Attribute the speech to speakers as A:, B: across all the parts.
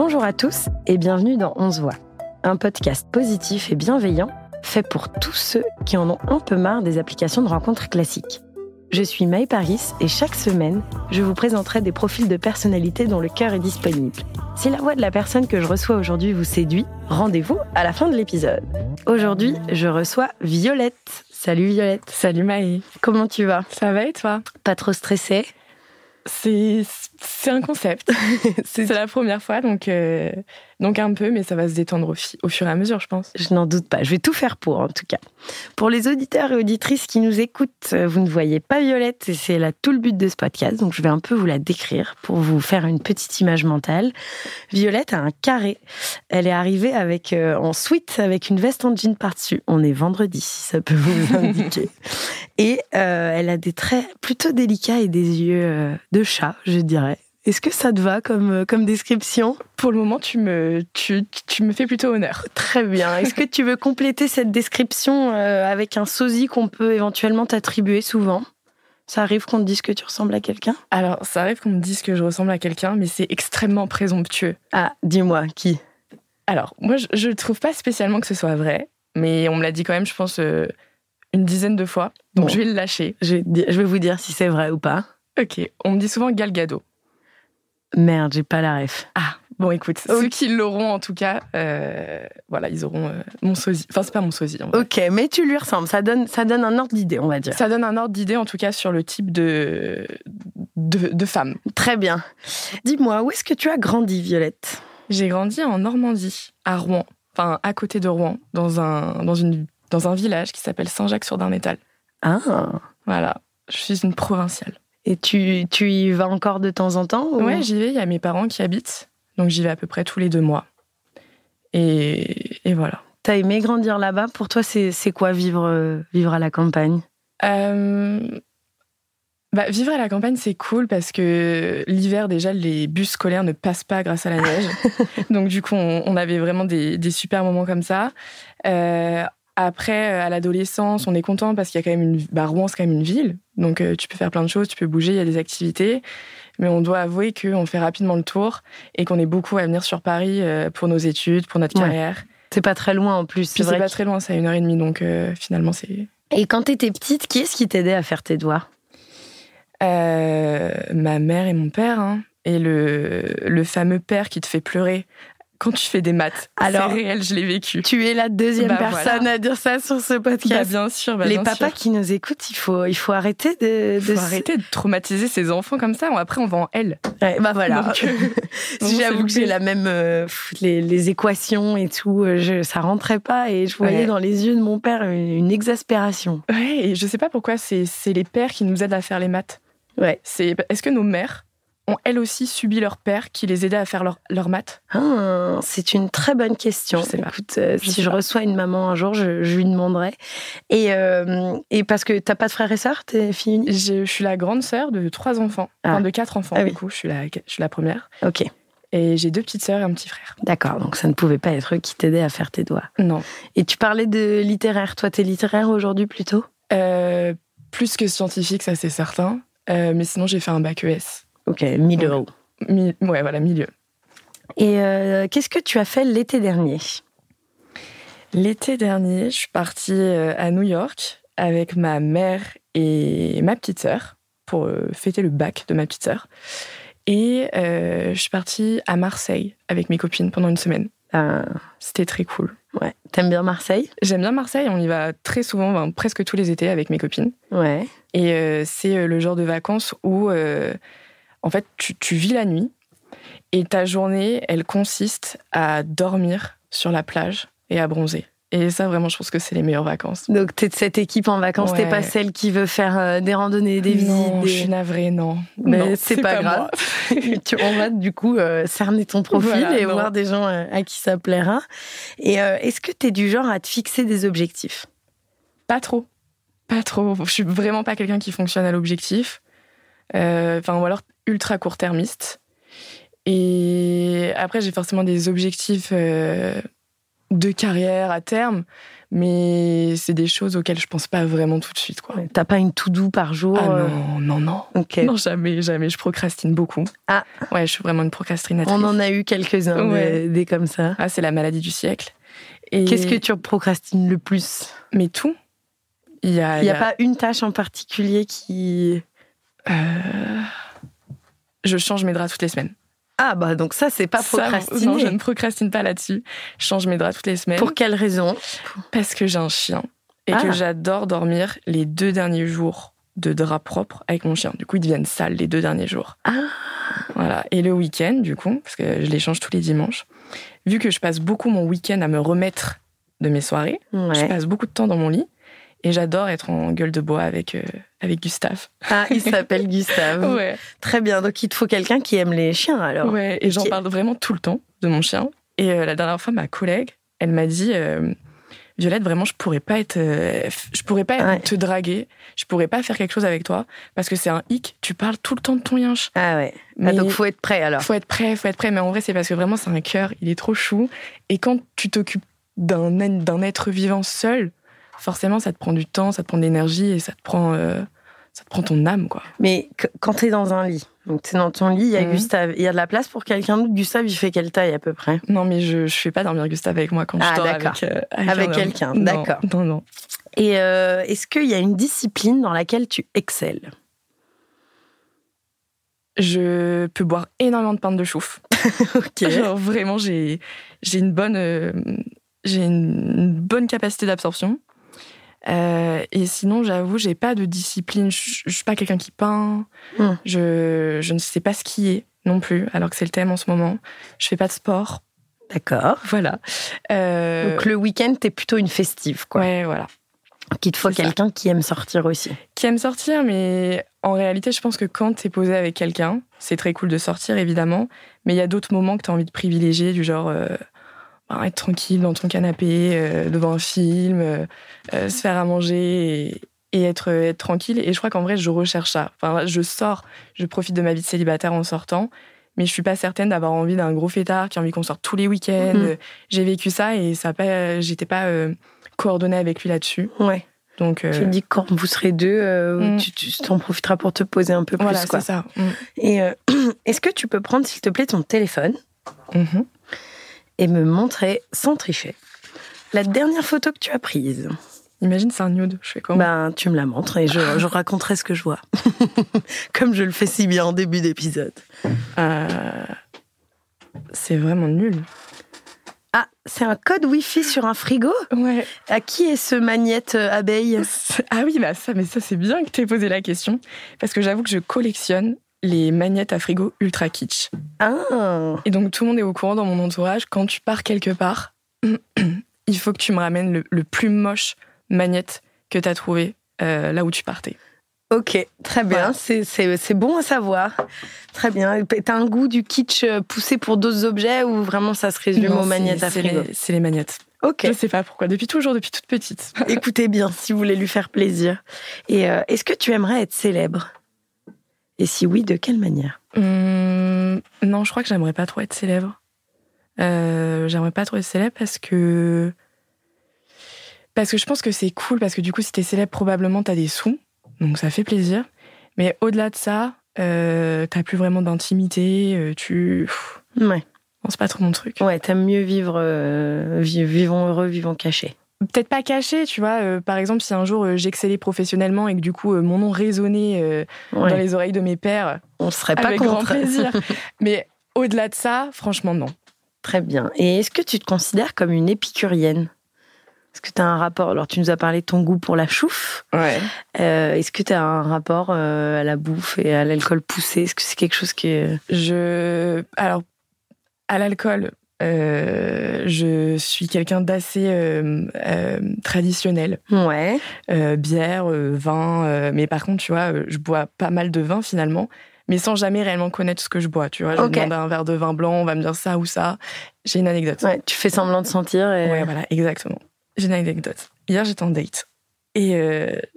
A: Bonjour à tous et bienvenue dans 11 voix, un podcast positif et bienveillant fait pour tous ceux qui en ont un peu marre des applications de rencontres classiques. Je suis Maï Paris et chaque semaine, je vous présenterai des profils de personnalités dont le cœur est disponible. Si la voix de la personne que je reçois aujourd'hui vous séduit, rendez-vous à la fin de l'épisode. Aujourd'hui, je reçois Violette. Salut Violette. Salut Maï. Comment tu vas Ça va et toi Pas trop stressée c'est un concept. c'est la première fois, donc euh, donc un peu, mais ça va se détendre au, fur et à mesure, je pense. Je n'en doute pas. Je vais tout faire pour, en tout cas. Pour les auditeurs et auditrices qui nous écoutent, euh, vous ne voyez pas Violette, c'est là tout le but de ce podcast. Donc je vais un peu vous la décrire pour vous faire une petite image mentale. Violette a un carré. Elle est arrivée avec euh, en suite avec une veste en jean par-dessus. On est vendredi, ça peut vous indiquer. Et euh, elle a des traits plutôt délicats et des yeux de chat, je dirais. Est-ce que ça te va comme, euh, comme description Pour le moment, tu me, tu, me fais plutôt honneur. Très bien. Est-ce que tu veux compléter cette description euh, avec un sosie qu'on peut éventuellement t'attribuer souvent ça arrive qu'on te dise que tu ressembles à quelqu'un Alors, ça arrive qu'on me dise que je ressemble à quelqu'un, mais c'est extrêmement présomptueux. Ah, dis-moi, qui Alors, moi, je ne trouve pas spécialement que ce soit vrai, mais on me l'a dit quand même, je pense, euh, une dizaine de fois. Donc, je vais le lâcher. Je vais, je vais vous dire si c'est vrai ou pas. Ok, on me dit souvent Galgado. Merde, j'ai pas la ref. Ah, bon, écoute. Ceux qui l'auront, en tout cas, euh, voilà, ils auront euh, mon sosie. Enfin, c'est pas mon sosie. Ok, mais tu lui ressembles. Ça donne, ça donne un ordre d'idée, on va dire. Ça donne un ordre d'idée, en tout cas, sur le type de, de, femme. Très bien. Dis-moi, où est-ce que tu as grandi, Violette J'ai grandi en Normandie, à Rouen. Enfin, à côté de Rouen, dans un, dans une, dans un village qui s'appelle Saint-Jacques-sur-Darnétal. Ah Voilà, je suis une provinciale. Et tu, y vas encore de temps en temps Oui, j'y vais. Il y a mes parents qui habitent. Donc j'y vais à peu près tous les deux mois. Et, et voilà. T'as aimé grandir là-bas Pour toi, c'est quoi vivre, euh, vivre à la campagne euh, Bah, vivre à la campagne, c'est cool parce que l'hiver, déjà, les bus scolaires ne passent pas grâce à la neige. Donc, du coup, on, avait vraiment des, des, super moments comme ça. Euh, après, euh, à l'adolescence, on est content parce qu'il y a quand même une. Bah, Rouen, c'est quand même une ville. Donc, euh, tu peux faire plein de choses, tu peux bouger, il y a des activités. Mais on doit avouer qu'on fait rapidement le tour et qu'on est beaucoup à venir sur Paris euh, pour nos études, pour notre carrière. C'est pas très loin en plus. C'est pas très loin, c'est à une heure et demie. Donc, finalement, c'est. Et quand tu étais petite, qui est-ce qui t'aidait à faire tes doigts Ma mère et mon père. Hein. Et le, le fameux père qui te fait pleurer quand tu fais des maths. Alors, c'est réel, je l'ai vécu. Tu es la deuxième bah, personne à dire ça sur ce bah, podcast. bien sûr. Bah, les papas qui nous écoutent, il faut, il faut arrêter de, arrêter de traumatiser ses enfants comme ça. Après, on va en L. bah voilà. Euh, si j'avoue que j'ai la même euh, les, les, équations et tout, euh, je, ça rentrait pas et je voyais dans les yeux de mon père une, exaspération. Ouais, et je sais pas pourquoi c'est les pères qui nous aident à faire les maths. Ouais. C'est est-ce que nos mères ont elles aussi subi leur père qui les aidait à faire leur, leur maths ah, C'est une très bonne question. Euh, si je reçois une maman un jour, je, lui demanderai. Euh, et, parce que t'as pas de frères et sœurs, t'es fille je, suis la grande sœur de trois enfants, ah. enfin de quatre enfants. Ah du coup, je suis la, je suis la première. Ok. Et j'ai deux petites sœurs et un petit frère. D'accord, donc ça ne pouvait pas être eux qui t'aidaient à faire tes doigts. Non. Et tu parlais de littéraire. Toi, es littéraire aujourd'hui plutôt euh, Plus que scientifique, ça c'est certain. mais sinon, j'ai fait un bac ES. Ok, middle. ouais, voilà, milieu. Et euh, qu'est-ce que tu as fait l'été dernier L'été dernier, je suis partie euh, à New York avec ma mère et ma petite sœur pour euh, fêter le bac de ma petite sœur. Et je suis partie à Marseille avec mes copines pendant une semaine. Ah. C'était très cool. Ouais. T'aimes bien Marseille J'aime bien Marseille. On y va très souvent, presque tous les étés avec mes copines. Ouais. Et c'est le genre de vacances où en fait, tu, vis la nuit et ta journée, elle consiste à dormir sur la plage et à bronzer. Et ça, vraiment, je pense que c'est les meilleures vacances. Donc, t'es de cette équipe en vacances, tu t'es pas celle qui veut faire euh, des randonnées, des visites. Non, je suis navrée, non. Mais c'est pas, grave. On va du coup euh, cerner ton profil et voir des gens euh, à qui ça plaira. Et est-ce que t'es du genre à te fixer des objectifs Pas trop. Pas trop. Je suis vraiment pas quelqu'un qui fonctionne à l'objectif. Enfin, ou alors ultra court-termiste. Et après, j'ai forcément des objectifs euh, de carrière à terme, mais c'est des choses auxquelles je pense pas vraiment tout de suite. Quoi. T'as pas une tout doux par jour ah euh non, non, non. Non, jamais, jamais. Je procrastine beaucoup. Ah. Ouais, je suis vraiment une procrastinatrice. On en a eu quelques-uns des, comme ça. Ah, c'est la maladie du siècle. Et... Qu'est-ce que tu procrastines le plus Mais tout. Il n'y a, pas une tâche en particulier qui. Euh, je change mes draps toutes les semaines. Ah bah donc ça c'est pas procrastiner. non, je ne procrastine pas là-dessus. Je change mes draps toutes les semaines. Pour quelle raison Parce que j'ai un chien et que ah. j'adore dormir les deux derniers jours de draps propres avec mon chien. Du coup, ils deviennent sales les deux derniers jours. Ah. Voilà. Et le week-end, du coup, parce que je les change tous les dimanches. Vu que je passe beaucoup mon week-end à me remettre de mes soirées, je passe beaucoup de temps dans mon lit. Et j'adore être en gueule de bois avec, euh, avec Gustave. Ah, il s'appelle Gustave. Ouais. Très bien. Donc, il te faut quelqu'un qui aime les chiens, alors. Ouais, et j'en parle vraiment tout le temps de mon chien. Et euh, la dernière fois, ma collègue, elle m'a dit euh, Violette, vraiment, je pourrais pas être. je pourrais pas te draguer. Je pourrais pas faire quelque chose avec toi. Parce que c'est un hic. Tu parles tout le temps de ton yinche. Ah ouais. Ah, Mais ah, donc, faut être prêt, alors. Faut être prêt, faut être prêt. Mais en vrai, c'est parce que vraiment, c'est un cœur. Il est trop chou. Et quand tu t'occupes d'un être vivant seul, forcément, ça te prend du temps, ça te prend de l'énergie et ça te prend, euh, ça prend ton âme, quoi. Mais quand t'es dans un lit, donc t'es dans ton lit, il y a mhm. Gustave, il y a de la place pour quelqu'un d'autre. Gustave, il fait quelle taille à peu près Non, mais je ne fais pas dormir Gustave avec moi quand je dors ah, avec, euh, quelqu'un. D'accord. Non, non. Et euh, est-ce qu'il y a une discipline dans laquelle tu excelles je peux boire énormément de pain de chauffe. Genre vraiment, j'ai une une, bonne capacité d'absorption. Euh, et sinon, j'avoue, j'ai pas de discipline. Je, suis pas quelqu'un qui peint. Hmm. Je, ne sais pas skier non plus, alors que c'est le thème en ce moment. Je fais pas de sport. D'accord. Voilà. Euh, Donc le week-end, t'es plutôt une festive, quoi. Ouais, voilà. Il te faut quelqu'un qui aime sortir aussi. Qui aime sortir, mais en réalité, je pense que quand t'es posé avec quelqu'un, c'est très cool de sortir, évidemment. Mais il y a d'autres moments que t'as envie de privilégier, du genre. Euh, être tranquille dans ton canapé, euh, devant un film, euh, euh, se faire à manger et, être, tranquille. Et je crois qu'en vrai, je recherche ça. Enfin, je sors, je profite de ma vie de célibataire en sortant, mais je suis pas certaine d'avoir envie d'un gros fêtard qui a envie qu'on sorte tous les week-ends. Mhm. J'ai vécu ça et ça pas, j'étais pas coordonnée avec lui là-dessus. Ouais. Donc, Tu dis quand vous serez deux, mm. tu t'en profiteras pour te poser un peu plus. Voilà, c'est ça. Mm. Et est-ce que tu peux prendre, s'il te plaît, ton téléphone mhm et me montrer, sans tricher la dernière photo que tu as prise. Imagine, c'est un nude. Je fais quoi Ben, tu me la montres et je, raconterai ce que je vois. Comme je le fais si bien en début d'épisode. Euh, c'est vraiment nul. Ah, c'est un code Wi-Fi sur un frigo Ouais. À qui est ce magnète euh, abeille Ah oui, bah ça, mais ça, c'est bien que tu aies posé la question. Parce que j'avoue que je collectionne les magnettes à frigo ultra kitsch. Ah. Et donc tout le monde est au courant dans mon entourage, quand tu pars quelque part, il faut que tu me ramènes le, plus moche magnette que tu as trouvé euh, là où tu partais. Ok, très bien, c'est bon à savoir. Très bien. T'as un goût du kitsch euh, poussé pour d'autres objets ou vraiment ça se résume aux magnettes à frigo C'est les magnettes. Ok. Je sais pas pourquoi, depuis toujours, depuis toute petite. Écoutez bien si vous voulez lui faire plaisir. Et euh, est-ce que tu aimerais être célèbre et si oui, de quelle manière mmh, Non, je crois que j'aimerais pas trop être célèbre. Euh, j'aimerais pas trop être célèbre parce que. Parce que je pense que c'est cool, parce que du coup, si t'es célèbre, probablement t'as des sous, donc ça fait plaisir. Mais au-delà de ça, euh, t'as plus vraiment d'intimité, euh, tu. Ouais. C'est pas trop mon truc. Ouais, t'aimes mieux vivre, vivant heureux, vivant caché peut-être pas caché, tu vois. Euh, par exemple, si un jour euh, j'excellais professionnellement et que du coup euh, mon nom résonnait dans les oreilles de mes pères, on serait pas avec contre. grand plaisir. Mais au-delà de ça, franchement, non. Très bien. Et est-ce que tu te considères comme une épicurienne Est-ce que tu as un rapport Alors, tu nous as parlé de ton goût pour la chouffe. est-ce que tu as un rapport à la bouffe et à l'alcool poussé Est-ce que c'est quelque chose que. Je. Alors, à l'alcool, euh, je suis quelqu'un d'assez euh, euh, traditionnel. Ouais. bière, vin. mais par contre, tu vois, je bois pas mal de vin finalement, mais sans jamais réellement connaître ce que je bois. Tu vois, je demande un verre de vin blanc, on va me dire ça ou ça. J'ai une anecdote. Ouais, tu fais semblant de sentir. Ouais, voilà, exactement. J'ai une anecdote. Hier, j'étais en date. Et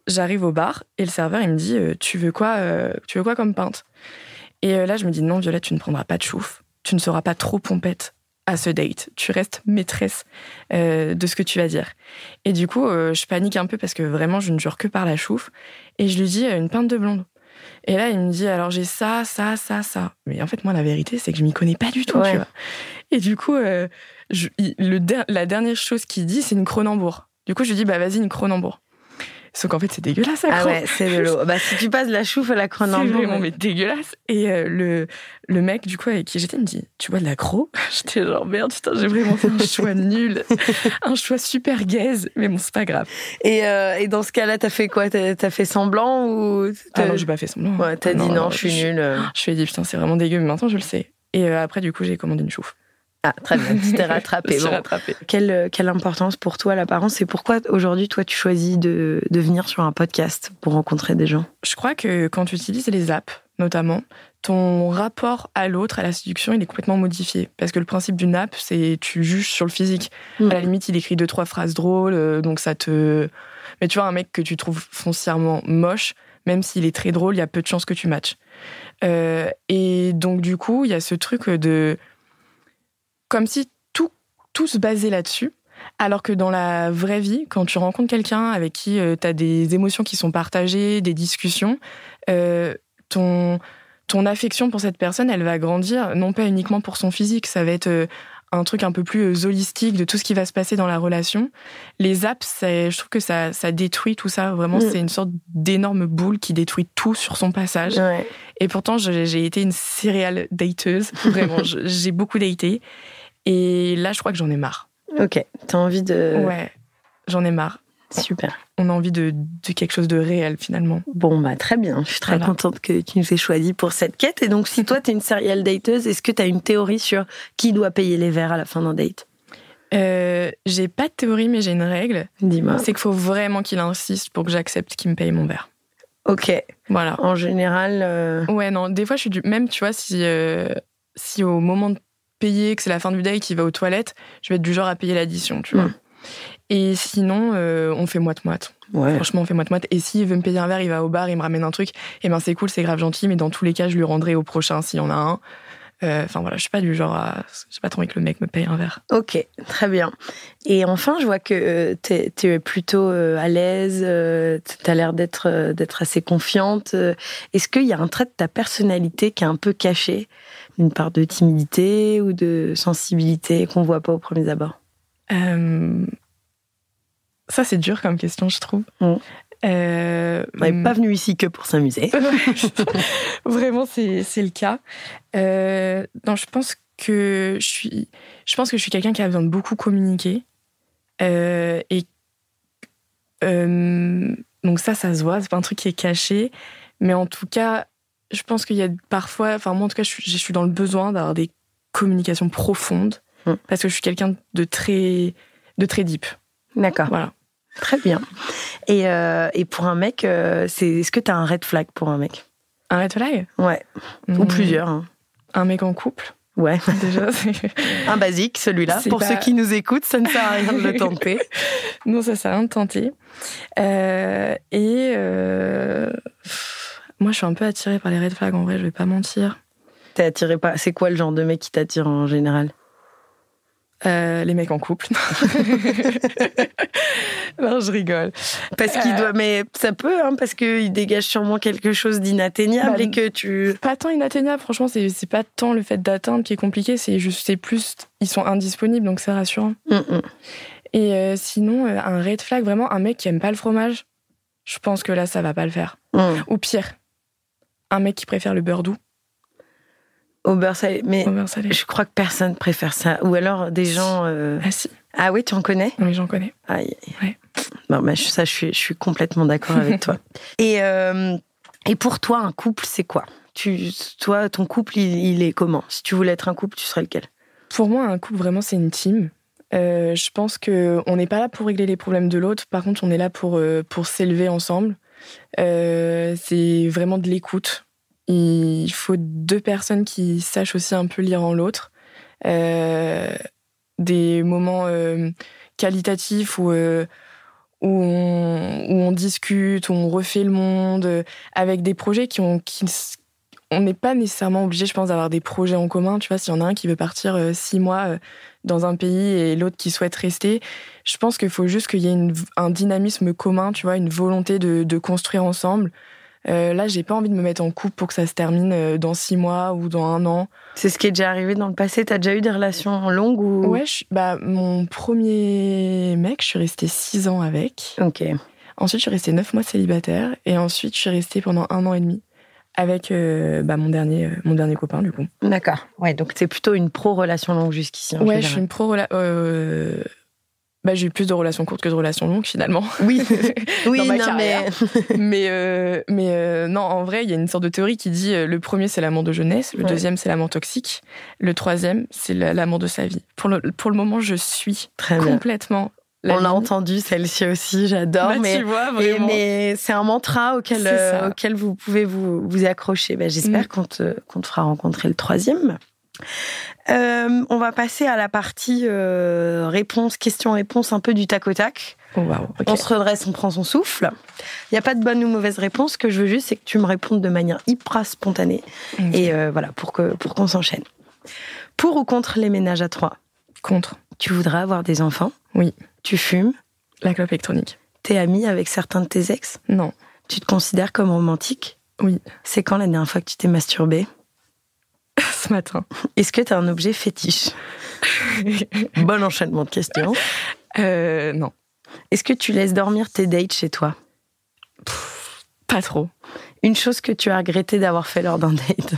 A: j'arrive au bar et le serveur il me dit tu veux quoi tu veux quoi comme pinte et là je me dis non Violette tu ne prendras pas de chouf tu ne seras pas trop pompette à ce date. Tu restes maîtresse euh, de ce que tu vas dire. Et du coup, euh, je panique un peu parce que vraiment, je ne jure que par la chouffe. Et je lui dis euh, une pinte de blonde. Et là, il me dit alors j'ai ça, ça, ça, ça. Mais en fait, moi, la vérité, c'est que je m'y connais pas du tout, Et du coup, la dernière chose qu'il dit, c'est une Cronenbourg. Du coup, je lui dis bah vas-y, une Cronenbourg. Sauf qu'en fait, c'est dégueulasse, Ah ouais, c'est de l'eau. bah, si tu passes de la chouffe à la croix en C'est vraiment, mais dégueulasse. Et euh, le, le mec, du coup, avec qui j'étais, me dit Tu bois de la J'étais genre Merde, putain, j'ai vraiment fait un choix nul. un choix super gaze, mais bon, c'est pas grave. Et, euh, et dans ce cas-là, t'as fait quoi T'as as fait semblant ou Ah non, j'ai pas fait semblant. Ouais, t'as dit non, je suis nulle. Je suis dit Putain, c'est vraiment dégueu, mais maintenant, je le sais. Et euh, après, du coup, j'ai commandé une chouffe. Ah, très bien, tu t'es rattrapé. Quelle, euh, quelle, importance pour toi l'apparence et pourquoi aujourd'hui, toi, tu choisis de, de venir sur un podcast pour rencontrer des gens Je crois que quand tu utilises les apps, notamment, ton rapport à l'autre, à la séduction, il est complètement modifié. Parce que le principe d'une app, c'est tu juges sur le physique. Mmh. À la limite, il écrit deux, trois phrases drôles, euh, donc ça te. Mais tu vois, un mec que tu trouves foncièrement moche, même s'il est très drôle, il y a peu de chances que tu matches. Euh, et donc, du coup, il y a ce truc de comme si tout, se basait là-dessus. Alors que dans la vraie vie, quand tu rencontres quelqu'un avec qui euh, tu as des émotions qui sont partagées, des discussions, euh, ton, ton affection pour cette personne, elle va grandir, non pas uniquement pour son physique, ça va être euh, un truc un peu plus holistique de tout ce qui va se passer dans la relation. Les apps, je trouve que ça, détruit tout ça. Vraiment, mm. c'est une sorte d'énorme boule qui détruit tout sur son passage. Et pourtant, j'ai été une céréale dateuse. Vraiment, j'ai beaucoup daté. Et là, je crois que j'en ai marre. Ok, t'as envie de... Ouais, j'en ai marre. Super. On a envie de, quelque chose de réel finalement. Bon, bah très bien. Je suis très contente que tu nous aies choisi pour cette quête. Et donc, si toi, t'es une serial dateuse, est-ce que tu une théorie sur qui doit payer les verres à la fin d'un date euh, J'ai pas de théorie, mais j'ai une règle. Dis-moi. C'est qu'il faut vraiment qu'il insiste pour que j'accepte qu'il me paye mon verre. Ok. Voilà. En général. Euh, ouais, non. Des fois, je suis Même, tu vois, si, euh, si au moment de payer, que c'est la fin du day, qui va aux toilettes, je vais être du genre à payer l'addition, tu vois. Mm. Et sinon, euh, on fait moite-moite. Franchement, on fait moite-moite. Et s'il veut me payer un verre, il va au bar, il me ramène un truc. Et eh ben, c'est cool, c'est grave gentil, mais dans tous les cas, je lui rendrai au prochain s'il y en a un. Euh, enfin voilà, je suis pas du genre à. J'ai pas trop envie que le mec me paye un verre. Ok, très bien. Et enfin, je vois que euh, tu t'es es plutôt euh, à l'aise, as l'air d'être d'être assez confiante. Est-ce qu'il y a un trait de ta personnalité qui est un peu caché Une part de timidité ou de sensibilité qu'on voit pas au premier abord Ça, c'est dur comme question, je trouve. Mm. Euh, on n'est mm. pas venu ici que pour s'amuser. Vraiment, c'est, le cas. Euh, non, je pense que je suis, je pense que je suis quelqu'un qui a besoin de beaucoup communiquer. Euh, et donc ça, ça se voit. C'est pas un truc qui est caché, mais en tout cas, je pense qu'il y a parfois, enfin moi en tout cas, je, je suis dans le besoin d'avoir des communications profondes mm. parce que je suis quelqu'un de très, de très deep. D'accord. Voilà. Très bien. Euh, et, pour un mec, euh, c'est est-ce que tu as un red flag pour un mec Un red flag Ouais. Ou hmm. plusieurs. Hein. Un mec en couple Ouais. Déjà, Un basique, celui-là. Pour ceux qui nous écoutent, ça ne sert à rien de le tenter. non, ça sert à rien de tenter. Euh, et moi, je suis un peu attirée par les red flags. En vrai, je vais pas mentir. T'es attirée pas C'est quoi le genre de mec qui t'attire en général euh, les mecs en couple. non, je rigole. Parce qu'il euh. doit, mais ça peut, hein, parce qu'il dégage sûrement quelque chose d'inatteignable bah, et que tu. Pas tant inatteignable, franchement, c'est, c'est pas tant le fait d'atteindre qui est compliqué, c'est juste, c'est plus, ils sont indisponibles, donc c'est rassurant. Mm, mm. Et euh, sinon, un red flag, vraiment, un mec qui aime pas le fromage, je pense que là, ça va pas le faire. Mm. Ou pire, un mec qui préfère le beurre doux. Au beurre salé. Mais je crois que personne préfère ça. Ou alors des gens. Euh, ah si. Ah oui, tu en connais Oui, j'en connais. Aïe. Ouais. Non, mais ça, je suis, je suis complètement d'accord avec toi. Et, euh, et pour toi, un couple, c'est quoi tu, Toi, ton couple, il, est comment Si tu voulais être un couple, tu serais lequel Pour moi, un couple, vraiment, c'est une team. Euh, je pense que on n'est pas là pour régler les problèmes de l'autre. Par contre, on est là pour, pour s'élever ensemble. c'est vraiment de l'écoute il faut deux personnes qui sachent aussi un peu lire en l'autre. Euh, des moments euh, qualitatifs euh, où, on, discute, où on refait le monde, avec des projets qui ont... on n'est pas nécessairement obligé, je pense, d'avoir des projets en commun. Tu vois, s'il y en a un qui veut partir six mois dans un pays et l'autre qui souhaite rester, je pense qu'il faut juste qu'il y ait un dynamisme commun, tu vois, une volonté de construire ensemble. Euh, là, j'ai pas envie de me mettre en couple pour que ça se termine euh, dans six mois ou dans un an. C'est ce qui est déjà arrivé dans le passé. T'as déjà eu des relations longues ou Ouais, bah mon premier mec, je suis restée six ans avec. Ok. Ensuite, je suis restée neuf mois célibataire et ensuite, je suis restée pendant un an et demi avec euh, bah, mon dernier mon dernier copain du coup. D'accord. Ouais, donc c'est plutôt une pro relation longue jusqu'ici. Ouais, je suis une pro relation. Bah, j'ai eu plus de relations courtes que de relations longues finalement. Oui, oui, non, mais mais, euh, mais euh, non, en vrai, il y a une sorte de théorie qui dit euh, le premier c'est l'amour de jeunesse, le deuxième c'est l'amour toxique, le troisième c'est l'amour de sa vie. Pour le pour le moment, je suis complètement. On l'a entendu celle-ci aussi, j'adore. Bah, mais tu vois, vraiment. mais c'est un mantra auquel auquel vous pouvez vous vous accrocher. Bah, j'espère mm. qu'on qu'on te fera rencontrer le troisième. Euh, on va passer à la partie euh, réponse, question-réponse un peu du tac au tac. Oh, on se redresse, on prend son souffle. Il n'y a pas de bonne ou mauvaise réponse. Ce que je veux juste, c'est que tu me répondes de manière hyper spontanée. Et euh, voilà, pour qu'on pour qu'on s'enchaîne. Pour ou contre les ménages à trois Contre. Tu voudrais avoir des enfants Oui. Tu fumes La clope électronique. T'es amie avec certains de tes ex Non. Tu te considères comme romantique Oui. C'est quand la dernière fois que tu t'es masturbée ce matin. Est-ce que tu as un objet fétiche Bon enchaînement de questions. Euh, non. Est-ce que tu laisses dormir tes dates chez toi Pas trop. Une chose que tu as regretté d'avoir fait lors d'un date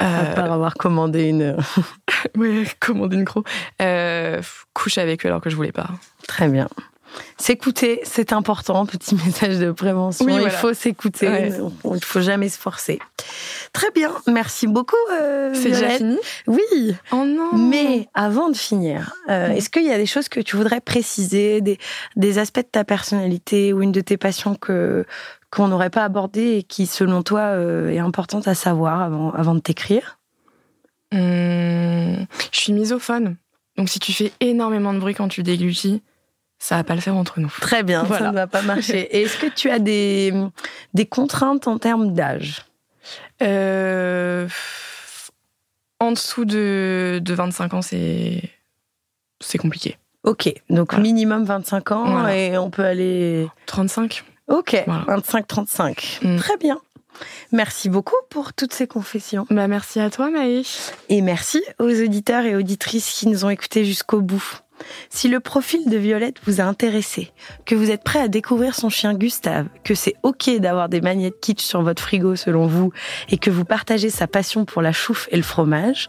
A: euh... À avoir commandé une. Euh, oui, commander une croix Euh, avec eux alors que je voulais pas. Très bien. S'écouter, c'est important. Petit message de prévention. Oui, il faut s'écouter. Il ne faut jamais se forcer. Très bien. Merci beaucoup. Euh, c'est déjà fini Oui. Oh non. Mais avant de finir, euh, mm. est-ce qu'il y a des choses que tu voudrais préciser, des, aspects de ta personnalité ou une de tes passions que qu'on n'aurait pas abordé et qui, selon toi, euh, est importante à savoir avant, de t'écrire hum, Je suis misophone. Donc si tu fais énormément de bruit quand tu déglutis, ça va pas le faire entre nous. Très bien, ça ne va pas marcher. Est-ce que tu as des, contraintes en termes d'âge euh, En dessous de, 25 ans, c'est compliqué. Ok, donc minimum 25 ans et on peut aller... 35 Ok, 25-35. Mm. Très bien. Merci beaucoup pour toutes ces confessions. Bah, merci à toi, Maï. Et merci aux auditeurs et auditrices qui nous ont écoutés jusqu'au bout. Si le profil de Violette vous a intéressé, que vous êtes prêt à découvrir son chien Gustave, que c'est ok d'avoir des de kitsch sur votre frigo selon vous, et que vous partagez sa passion pour la chouffe et le fromage,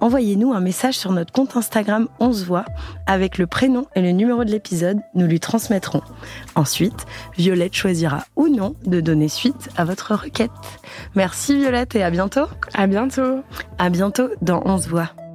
A: envoyez-nous un message sur notre compte Instagram 11 voix avec le prénom et le numéro de l'épisode, nous lui transmettrons. Ensuite, Violette choisira ou non de donner suite à votre requête. Merci Violette et à bientôt. À bientôt. À bientôt dans 11 voix.